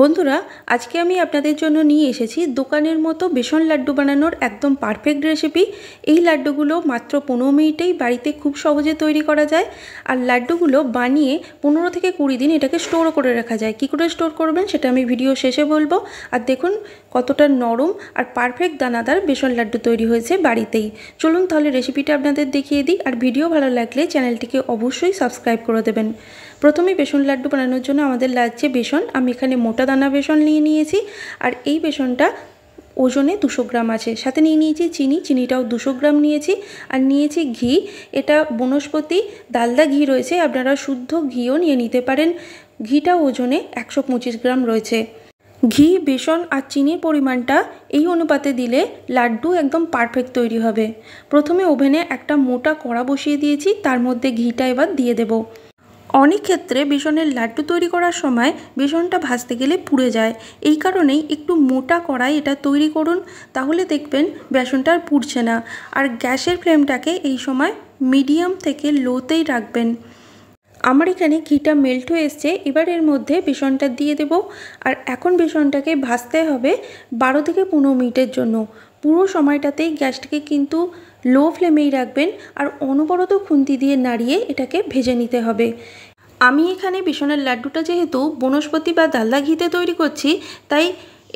বন্ধুরা আজকে আমি আপনাদের জন্য নিয়ে এসেছি দোকানের মতো বেসন লাড্ডু বানানোর একদম পারফেক্ট রেসিপি এই লাড্ডুগুলো মাত্র পনেরো মিনিটেই বাড়িতে খুব সহজে তৈরি করা যায় আর লাড্ডুগুলো বানিয়ে পনেরো থেকে কুড়ি দিন এটাকে স্টোরও করে রাখা যায় কী করে স্টোর করবেন সেটা আমি ভিডিও শেষে বলবো আর দেখুন কতটা নরম আর পারফেক্ট দানাদার বেসন লাড্ডু তৈরি হয়েছে বাড়িতেই চলুন তাহলে রেসিপিটা আপনাদের দেখিয়ে দিই আর ভিডিও ভালো লাগলে চ্যানেলটিকে অবশ্যই সাবস্ক্রাইব করে দেবেন প্রথমে বেসন লাড্ডু বানানোর জন্য আমাদের লাগছে বেসন আমি এখানে মোটা দানা বেসন নিয়ে নিয়েছি আর এই বেসনটা ওজনে দুশো গ্রাম আছে সাথে নিয়ে নিয়েছি চিনি চিনিটাও দুশো গ্রাম নিয়েছি আর নিয়েছি ঘি এটা বনস্পতি দালদা ঘি রয়েছে আপনারা শুদ্ধ ঘিও নিয়ে নিতে পারেন ঘিটা ওজনে একশো গ্রাম রয়েছে ঘি বেসন আর চিনির পরিমাণটা এই অনুপাতে দিলে লাড্ডু একদম পারফেক্ট তৈরি হবে প্রথমে ওভেনে একটা মোটা কড়া বসিয়ে দিয়েছি তার মধ্যে ঘিটা এবার দিয়ে দেবো অনেক ক্ষেত্রে বেসনের লাড্ডু তৈরি করার সময় বেসনটা ভাজতে গেলে পুড়ে যায় এই কারণেই একটু মোটা কড়াই এটা তৈরি করুন তাহলে দেখবেন বেসনটা আর পুড়ছে না আর গ্যাসের ফ্লেমটাকে এই সময় মিডিয়াম থেকে লোতেই রাখবেন আমার এখানে ঘিটা মেল্ট হয়ে এসছে এবার এর মধ্যে বেসনটা দিয়ে দেব আর এখন বেসনটাকে ভাজতে হবে বারো থেকে পনেরো মিনিটের জন্য পুরো সময়টাতেই গ্যাসটাকে কিন্তু লো ফ্লেমেই রাখবেন আর অনবরত খুন্তি দিয়ে নাড়িয়ে এটাকে ভেজে নিতে হবে আমি এখানে বেসনের লাড্ডুটা যেহেতু বনস্পতি বা দালদা ঘিতে তৈরি করছি তাই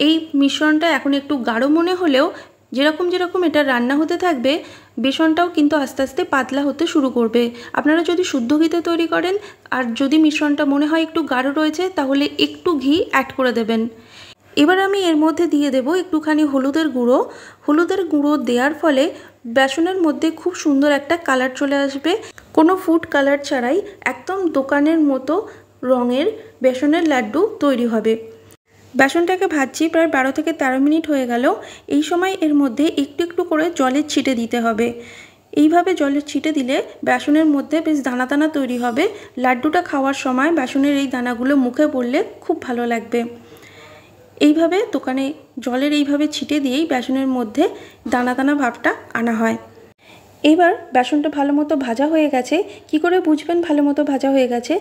এই মিশ্রণটা এখন একটু গাঢ় মনে হলেও যেরকম যেরকম এটা রান্না হতে থাকবে বেসনটাও কিন্তু আস্তে আস্তে পাতলা হতে শুরু করবে আপনারা যদি শুদ্ধ ঘিতে তৈরি করেন আর যদি মিশ্রণটা মনে হয় একটু গাঢ় রয়েছে তাহলে একটু ঘি অ্যাড করে দেবেন এবার আমি এর মধ্যে দিয়ে দেব একটুখানি হলুদের গুঁড়ো হলুদের গুঁড়ো দেওয়ার ফলে বেসনের মধ্যে খুব সুন্দর একটা কালার চলে আসবে কোনো ফুড কালার ছাড়াই একদম দোকানের মতো রঙের বেসনের লাড্ডু তৈরি হবে বেসনটাকে ভাজছি প্রায় বারো থেকে তেরো মিনিট হয়ে গেল এই সময় এর মধ্যে একটু একটু করে জলের ছিটে দিতে হবে এইভাবে জলের ছিটে দিলে বেসনের মধ্যে বেশ দানা দানা তৈরি হবে লাড্ডুটা খাওয়ার সময় বেসনের এই দানাগুলো মুখে পড়লে খুব ভালো লাগবে এইভাবে দোকানে জলের এইভাবে ছিটে দিয়েই বেসনের মধ্যে দানা দানা ভাবটা আনা হয় এবার বেসনটা ভালো মতো ভাজা হয়ে গেছে কি করে বুঝবেন ভালো মতো ভাজা হয়ে গেছে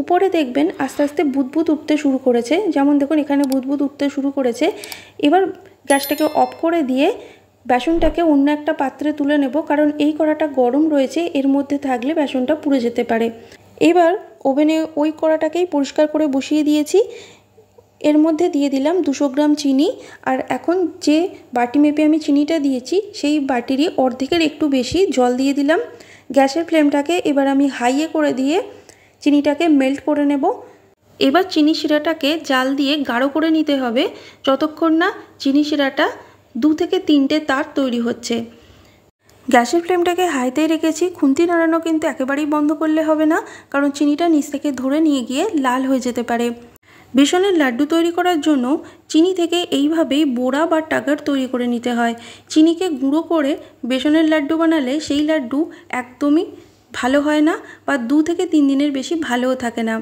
উপরে দেখবেন আস্তে আস্তে বুদবুদ উঠতে শুরু করেছে যেমন দেখুন এখানে বুদবুদ উঠতে শুরু করেছে এবার গ্যাসটাকে অফ করে দিয়ে বেসনটাকে অন্য একটা পাত্রে তুলে নেব কারণ এই কড়াটা গরম রয়েছে এর মধ্যে থাকলে বেসনটা পুড়ে যেতে পারে এবার ওভেনে ওই কড়াটাকেই পরিষ্কার করে বসিয়ে দিয়েছি এর মধ্যে দিয়ে দিলাম দুশো গ্রাম চিনি আর এখন যে বাটি মেপে আমি চিনিটা দিয়েছি সেই বাটিরই অর্ধেকের একটু বেশি জল দিয়ে দিলাম গ্যাসের ফ্লেমটাকে এবার আমি হাইয়ে করে দিয়ে চিনিটাকে মেল্ট করে নেব এবার চিনি শিরাটাকে জাল দিয়ে গাঢ় করে নিতে হবে যতক্ষণ না চিনি শিরাটা দু থেকে তিনটে তার তৈরি হচ্ছে গ্যাসের ফ্লেমটাকে হাইতেই রেখেছি খুন্তি নাড়ানো কিন্তু একেবারেই বন্ধ করলে হবে না কারণ চিনিটা নিচ থেকে ধরে নিয়ে গিয়ে লাল হয়ে যেতে পারে বেসনের লাড্ডু তৈরি করার জন্য চিনি থেকে এইভাবেই বোড়া বা টাগার তৈরি করে নিতে হয় চিনিকে গুঁড়ো করে বেসনের লাড্ডু বানালে সেই লাড্ডু একদমই ভালো হয় না বা দু থেকে তিন দিনের বেশি ভালোও থাকে না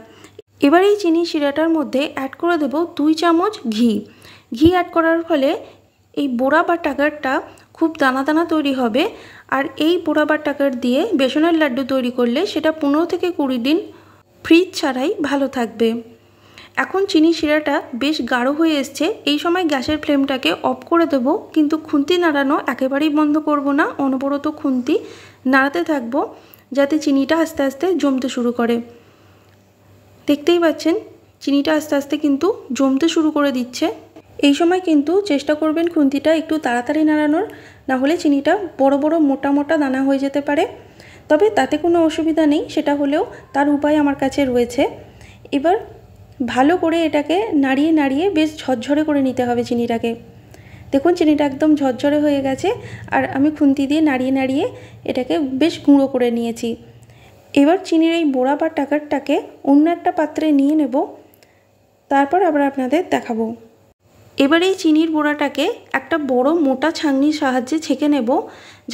এবার এই চিনি শিরাটার মধ্যে অ্যাড করে দেব দুই চামচ ঘি ঘি অ্যাড করার ফলে এই বোড়া বা টাকারটা খুব দানা দানা তৈরি হবে আর এই বোড়া বা টাকার দিয়ে বেসনের লাড্ডু তৈরি করলে সেটা পনেরো থেকে কুড়ি দিন ফ্রিজ ছাড়াই ভালো থাকবে এখন চিনি শিরাটা বেশ গাঢ় হয়ে এসছে এই সময় গ্যাসের ফ্লেমটাকে অফ করে দেব কিন্তু খুন্তি নাড়ানো একেবারেই বন্ধ করব না অনবরত খুন্তি নাড়াতে থাকব যাতে চিনিটা আস্তে আস্তে জমতে শুরু করে দেখতেই পাচ্ছেন চিনিটা আস্তে আস্তে কিন্তু জমতে শুরু করে দিচ্ছে এই সময় কিন্তু চেষ্টা করবেন খুন্তিটা একটু তাড়াতাড়ি নাড়ানোর না হলে চিনিটা বড় বড় মোটা মোটা দানা হয়ে যেতে পারে তবে তাতে কোনো অসুবিধা নেই সেটা হলেও তার উপায় আমার কাছে রয়েছে এবার ভালো করে এটাকে নাড়িয়ে নাড়িয়ে বেশ ঝরঝরে করে নিতে হবে চিনিটাকে দেখুন চিনিটা একদম ঝরঝরে হয়ে গেছে আর আমি খুন্তি দিয়ে নাড়িয়ে নাড়িয়ে এটাকে বেশ গুঁড়ো করে নিয়েছি এবার চিনির এই বোড়া বা টাকারটাকে অন্য একটা পাত্রে নিয়ে নেব তারপর আবার আপনাদের দেখাবো এবার এই চিনির বোড়াটাকে একটা বড় মোটা ছাঁকনির সাহায্যে ছেঁকে নেব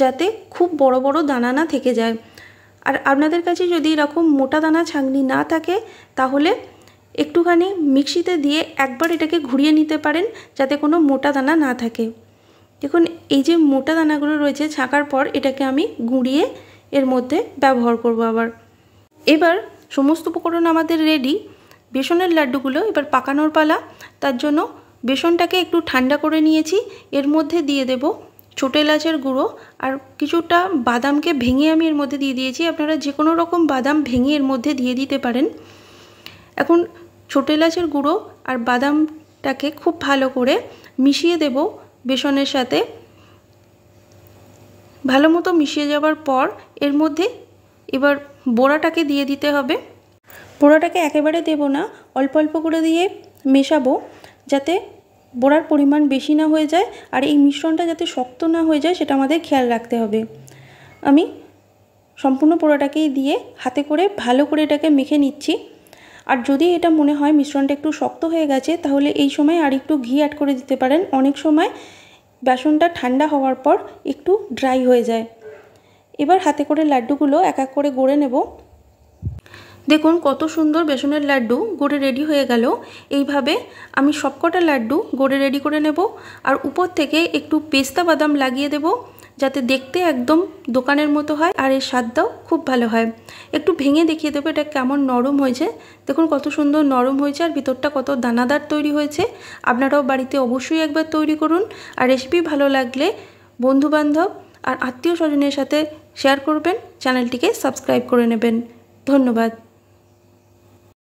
যাতে খুব বড় বড় দানা না থেকে যায় আর আপনাদের কাছে যদি এরকম মোটা দানা ছাঁকনি না থাকে তাহলে একটুখানি মিক্সিতে দিয়ে একবার এটাকে ঘুরিয়ে নিতে পারেন যাতে কোনো মোটা দানা না থাকে দেখুন এই যে মোটা দানাগুলো রয়েছে ছাঁকার পর এটাকে আমি গুঁড়িয়ে এর মধ্যে ব্যবহার করব আবার এবার সমস্ত উপকরণ আমাদের রেডি বেসনের লাড্ডুগুলো এবার পাকানোর পালা তার জন্য বেসনটাকে একটু ঠান্ডা করে নিয়েছি এর মধ্যে দিয়ে দেব ছোটো এলাচের গুঁড়ো আর কিছুটা বাদামকে ভেঙে আমি এর মধ্যে দিয়ে দিয়েছি আপনারা যে কোনো রকম বাদাম ভেঙে এর মধ্যে দিয়ে দিতে পারেন এখন ছোটো এলাচের গুঁড়ো আর বাদামটাকে খুব ভালো করে মিশিয়ে দেব বেসনের সাথে ভালো মতো মিশিয়ে যাওয়ার পর এর মধ্যে এবার বোড়াটাকে দিয়ে দিতে হবে বোড়াটাকে একেবারে দেব না অল্প অল্প করে দিয়ে মেশাবো যাতে বোড়ার পরিমাণ বেশি না হয়ে যায় আর এই মিশ্রণটা যাতে শক্ত না হয়ে যায় সেটা আমাদের খেয়াল রাখতে হবে আমি সম্পূর্ণ পোড়াটাকেই দিয়ে হাতে করে ভালো করে এটাকে মেখে নিচ্ছি আর যদি এটা মনে হয় মিশ্রণটা একটু শক্ত হয়ে গেছে তাহলে এই সময় আর একটু ঘি অ্যাড করে দিতে পারেন অনেক সময় বেসনটা ঠান্ডা হওয়ার পর একটু ড্রাই হয়ে যায় এবার হাতে করে লাড্ডুগুলো এক এক করে গড়ে নেব দেখুন কত সুন্দর বেসনের লাড্ডু গড়ে রেডি হয়ে গেল এইভাবে আমি সবকটা লাড্ডু গড়ে রেডি করে নেব আর উপর থেকে একটু পেস্তা বাদাম লাগিয়ে দেবো যাতে দেখতে একদম দোকানের মতো হয় আর এর স্বাদটাও খুব ভালো হয় একটু ভেঙে দেখিয়ে দেবো এটা কেমন নরম হয়েছে দেখুন কত সুন্দর নরম হয়েছে আর ভিতরটা কত দানাদার তৈরি হয়েছে আপনারাও বাড়িতে অবশ্যই একবার তৈরি করুন আর রেসিপি ভালো লাগলে বন্ধুবান্ধব আর আত্মীয় স্বজনের সাথে শেয়ার করবেন চ্যানেলটিকে সাবস্ক্রাইব করে নেবেন ধন্যবাদ